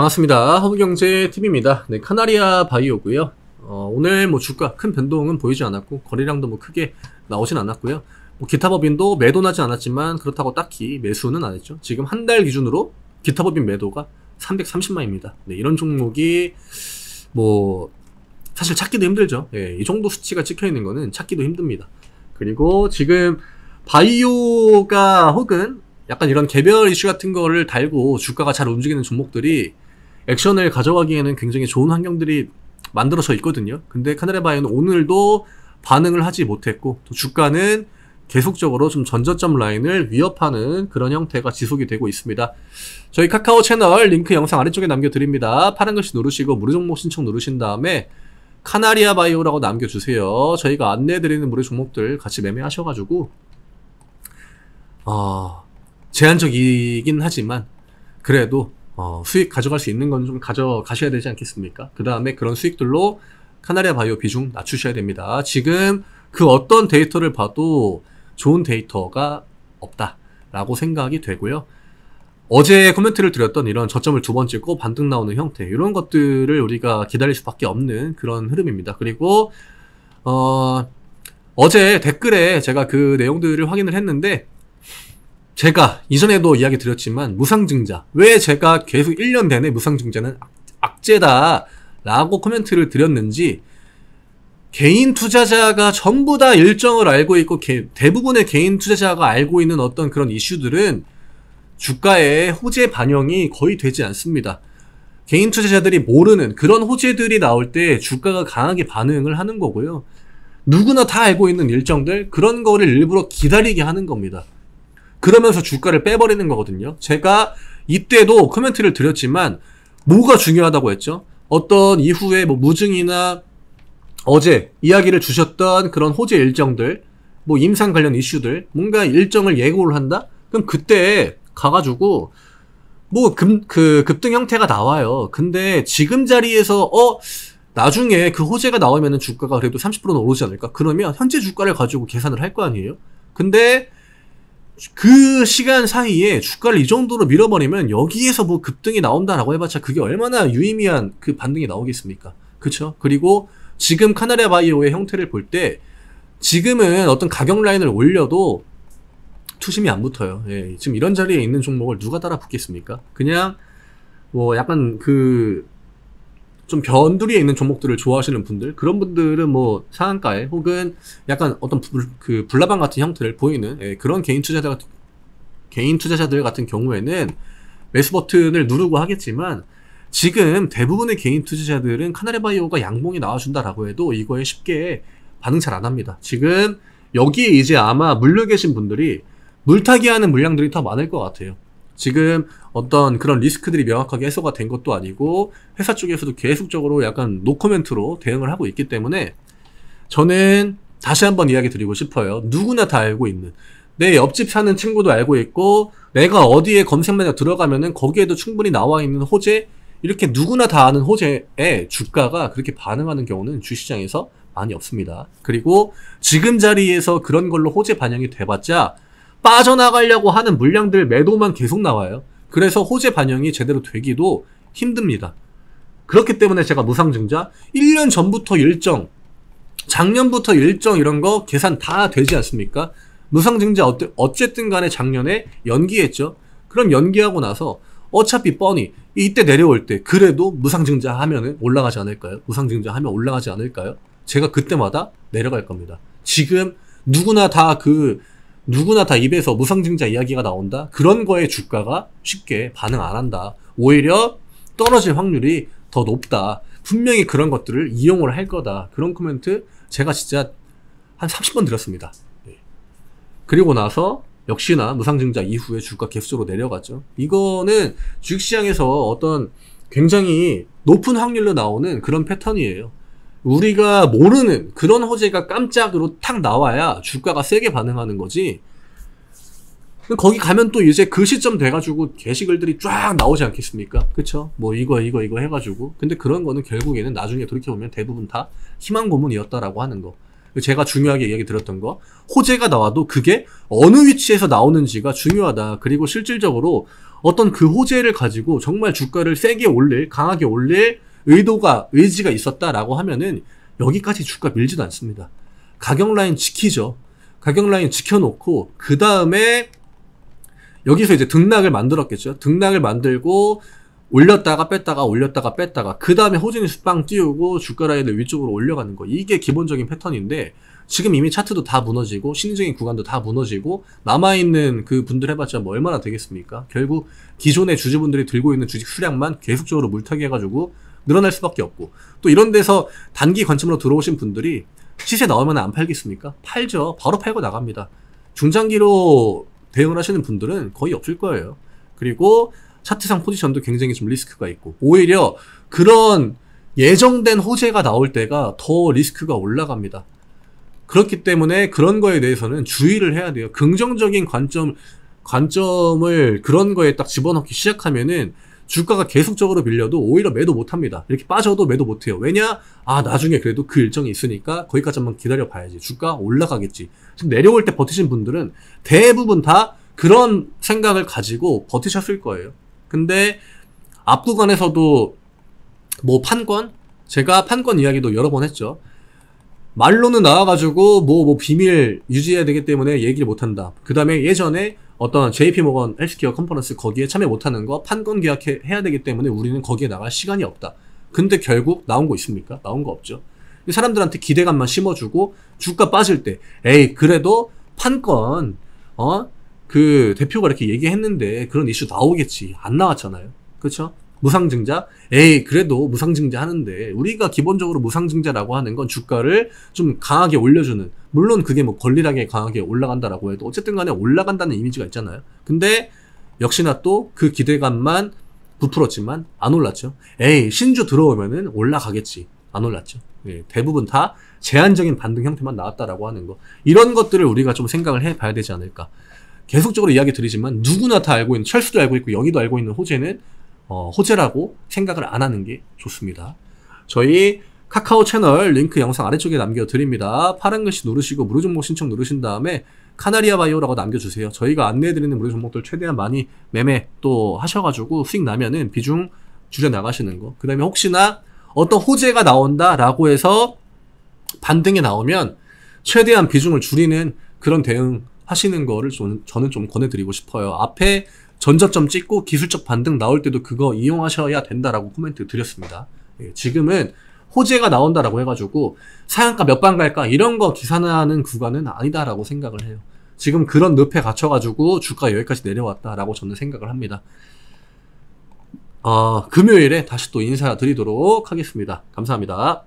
반갑습니다. 허브경제TV입니다. 네, 카나리아 바이오고요 어, 오늘 뭐 주가 큰 변동은 보이지 않았고, 거래량도 뭐 크게 나오진 않았고요. 뭐 기타 법인도 매도나지 않았지만, 그렇다고 딱히 매수는 안 했죠. 지금 한 달 기준으로 기타 법인 매도가 330만입니다. 네, 이런 종목이, 뭐, 사실 찾기도 힘들죠. 예, 이 정도 수치가 찍혀 있는 거는 찾기도 힘듭니다. 그리고 지금 바이오가 혹은 약간 이런 개별 이슈 같은 거를 달고 주가가 잘 움직이는 종목들이 액션을 가져가기에는 굉장히 좋은 환경들이 만들어져 있거든요. 근데 카네레바이는 오늘도 반응을 하지 못했고 또 주가는 계속적으로 좀 전저점 라인을 위협하는 그런 형태가 지속이 되고 있습니다. 저희 카카오 채널 링크 영상 아래쪽에 남겨드립니다. 파란 글씨 누르시고 무료 종목 신청 누르신 다음에 카나리아 바이오라고 남겨주세요. 저희가 안내해드리는 무료 종목들 같이 매매하셔가지고 어, 제한적이긴 하지만 그래도 어, 수익 가져갈 수 있는 건 좀 가져가셔야 되지 않겠습니까? 그 다음에 그런 수익들로 카나리아 바이오 비중 낮추셔야 됩니다. 지금 그 어떤 데이터를 봐도 좋은 데이터가 없다라고 생각이 되고요. 어제 코멘트를 드렸던 이런 저점을 두 번 찍고 반등 나오는 형태 이런 것들을 우리가 기다릴 수밖에 없는 그런 흐름입니다. 그리고 어, 어제 댓글에 제가 그 내용들을 확인을 했는데 제가 이전에도 이야기 드렸지만 무상증자 왜 제가 계속 1년 내내 무상증자는 악재다 라고 코멘트를 드렸는지 개인 투자자가 전부 다 일정을 알고 있고 개, 대부분의 개인 투자자가 알고 있는 어떤 그런 이슈들은 주가의 호재 반영이 거의 되지 않습니다. 개인 투자자들이 모르는 그런 호재들이 나올 때 주가가 강하게 반응을 하는 거고요. 누구나 다 알고 있는 일정들 그런 거를 일부러 기다리게 하는 겁니다. 그러면서 주가를 빼버리는 거거든요. 제가 이때도 코멘트를 드렸지만 뭐가 중요하다고 했죠? 어떤 이후에 뭐 무증이나 어제 이야기를 주셨던 그런 호재 일정들, 뭐 임상 관련 이슈들, 뭔가 일정을 예고를 한다? 그럼 그때 가가지고 뭐 급, 그 급등 형태가 나와요. 근데 지금 자리에서 어 나중에 그 호재가 나오면 주가가 그래도 30%는 오르지 않을까? 그러면 현재 주가를 가지고 계산을 할 거 아니에요? 근데 그 시간 사이에 주가를 이 정도로 밀어버리면 여기에서 뭐 급등이 나온다라고 해봤자 그게 얼마나 유의미한 그 반등이 나오겠습니까? 그렇죠? 그리고 지금 카나리아 바이오의 형태를 볼 때 지금은 어떤 가격 라인을 올려도 투심이 안 붙어요. 예, 지금 이런 자리에 있는 종목을 누가 따라 붙겠습니까? 그냥 뭐 약간 그좀 변두리에 있는 종목들을 좋아하시는 분들 그런 분들은 뭐 상한가에 혹은 약간 어떤 불, 그 불나방 같은 형태를 보이는 예, 그런 개인 투자자 개인 투자자들 같은 경우에는 매수 버튼을 누르고 하겠지만 지금 대부분의 개인 투자자들은 카나리바이오가 양봉이 나와준다라고 해도 이거에 쉽게 반응 잘 안 합니다. 지금 여기에 이제 아마 물려 계신 분들이 물타기하는 물량들이 더 많을 것 같아요. 지금 어떤 그런 리스크들이 명확하게 해소가 된 것도 아니고 회사 쪽에서도 계속적으로 약간 노코멘트로 대응을 하고 있기 때문에 저는 다시 한번 이야기 드리고 싶어요. 누구나 다 알고 있는 내 옆집 사는 친구도 알고 있고 내가 어디에 검색만에 들어가면은 거기에도 충분히 나와 있는 호재 이렇게 누구나 다 아는 호재의 주가가 그렇게 반응하는 경우는 주시장에서 많이 없습니다. 그리고 지금 자리에서 그런 걸로 호재 반영이 돼봤자 빠져나가려고 하는 물량들 매도만 계속 나와요. 그래서 호재 반영이 제대로 되기도 힘듭니다. 그렇기 때문에 제가 무상증자 1년 전부터 일정 작년부터 일정 이런 거 계산 다 되지 않습니까? 무상증자 어쨌든 간에 작년에 연기했죠. 그럼 연기하고 나서 어차피 뻔히 이때 내려올 때 그래도 무상증자 하면은 올라가지 않을까요? 무상증자 하면 올라가지 않을까요? 제가 그때마다 내려갈 겁니다. 지금 누구나 다그 누구나 다 입에서 무상증자 이야기가 나온다? 그런 거에 주가가 쉽게 반응 안 한다. 오히려 떨어질 확률이 더 높다. 분명히 그런 것들을 이용을 할 거다. 그런 코멘트 제가 진짜 한 30번 드렸습니다. 네. 그리고 나서 역시나 무상증자 이후에 주가 계수로 내려갔죠. 이거는 주식시장에서 어떤 굉장히 높은 확률로 나오는 그런 패턴이에요. 우리가 모르는 그런 호재가 깜짝으로 탁 나와야 주가가 세게 반응하는 거지. 거기 가면 또 이제 그 시점 돼가지고 게시글들이 쫙 나오지 않겠습니까? 그쵸? 뭐 이거 이거 이거 해가지고 근데 그런 거는 결국에는 나중에 돌이켜보면 대부분 다 희망 고문이었다라고 하는 거 제가 중요하게 이야기 드렸던 거 호재가 나와도 그게 어느 위치에서 나오는지가 중요하다 그리고 실질적으로 어떤 그 호재를 가지고 정말 주가를 세게 올릴 강하게 올릴 의도가 의지가 있었다라고 하면은 여기까지 주가 밀지도 않습니다. 가격 라인 지키죠. 가격 라인 지켜놓고 그 다음에 여기서 이제 등락을 만들었겠죠. 등락을 만들고 올렸다가 뺐다가 올렸다가 뺐다가 그 다음에 호진이스빵 띄우고 주가 라인을 위쪽으로 올려가는 거 이게 기본적인 패턴인데 지금 이미 차트도 다 무너지고 심리적인 구간도 다 무너지고 남아있는 그 분들 해봤자 뭐 얼마나 되겠습니까 결국 기존의 주주분들이 들고 있는 주식 수량만 계속적으로 물타기 해가지고 늘어날 수밖에 없고 또 이런 데서 단기 관점으로 들어오신 분들이 시세 나오면 안 팔겠습니까? 팔죠. 바로 팔고 나갑니다. 중장기로 대응을 하시는 분들은 거의 없을 거예요. 그리고 차트상 포지션도 굉장히 좀 리스크가 있고 오히려 그런 예정된 호재가 나올 때가 더 리스크가 올라갑니다. 그렇기 때문에 그런 거에 대해서는 주의를 해야 돼요. 긍정적인 관점 관점을 그런 거에 딱 집어넣기 시작하면은 주가가 계속적으로 밀려도 오히려 매도 못합니다. 이렇게 빠져도 매도 못해요. 왜냐? 아 나중에 그래도 그 일정이 있으니까 거기까지만 기다려봐야지. 주가 올라가겠지. 지금 내려올 때 버티신 분들은 대부분 다 그런 생각을 가지고 버티셨을 거예요. 근데 앞구간에서도 뭐 판권? 제가 판권 이야기도 여러 번 했죠. 말로는 나와가지고 뭐, 뭐 비밀 유지해야 되기 때문에 얘기를 못한다. 그 다음에 예전에 어떤 JP 모건 헬스케어 컨퍼런스 거기에 참여 못하는 거 판권 계약해야 되기 때문에 우리는 거기에 나갈 시간이 없다. 근데 결국 나온 거 있습니까? 나온 거 없죠. 사람들한테 기대감만 심어주고 주가 빠질 때 에이 그래도 판권 어 그 대표가 이렇게 얘기했는데 그런 이슈 나오겠지 안 나왔잖아요. 그렇죠? 무상증자? 에이, 그래도 무상증자 하는데, 우리가 기본적으로 무상증자라고 하는 건 주가를 좀 강하게 올려주는, 물론 그게 뭐권리락게 강하게 올라간다라고 해도 어쨌든 간에 올라간다는 이미지가 있잖아요. 근데 역시나 또 그 기대감만 부풀었지만 안 올랐죠. 에이, 신주 들어오면은 올라가겠지. 안 올랐죠. 예, 대부분 다 제한적인 반등 형태만 나왔다라고 하는 거. 이런 것들을 우리가 좀 생각을 해 봐야 되지 않을까. 계속적으로 이야기 드리지만 누구나 다 알고 있는 철수도 알고 있고 영희도 알고 있는 호재는 어, 호재라고 생각을 안 하는 게 좋습니다. 저희 카카오 채널 링크 영상 아래쪽에 남겨드립니다. 파란 글씨 누르시고 무료 종목 신청 누르신 다음에 카나리아 바이오라고 남겨주세요. 저희가 안내해드리는 무료 종목들 최대한 많이 매매 또 하셔가지고 수익 나면은 비중 줄여나가시는 거. 그 다음에 혹시나 어떤 호재가 나온다라고 해서 반등이 나오면 최대한 비중을 줄이는 그런 대응 하시는 거를 저는, 저는 좀 권해드리고 싶어요. 앞에 전저점 찍고 기술적 반등 나올 때도 그거 이용하셔야 된다라고 코멘트 드렸습니다. 예, 지금은 호재가 나온다라고 해가지고 사양가몇 반 갈까 이런 거 기산하는 구간은 아니다라고 생각을 해요. 지금 그런 늪에 갇혀가지고 주가 여기까지 내려왔다라고 저는 생각을 합니다. 어, 금요일에 다시 또 인사드리도록 하겠습니다. 감사합니다.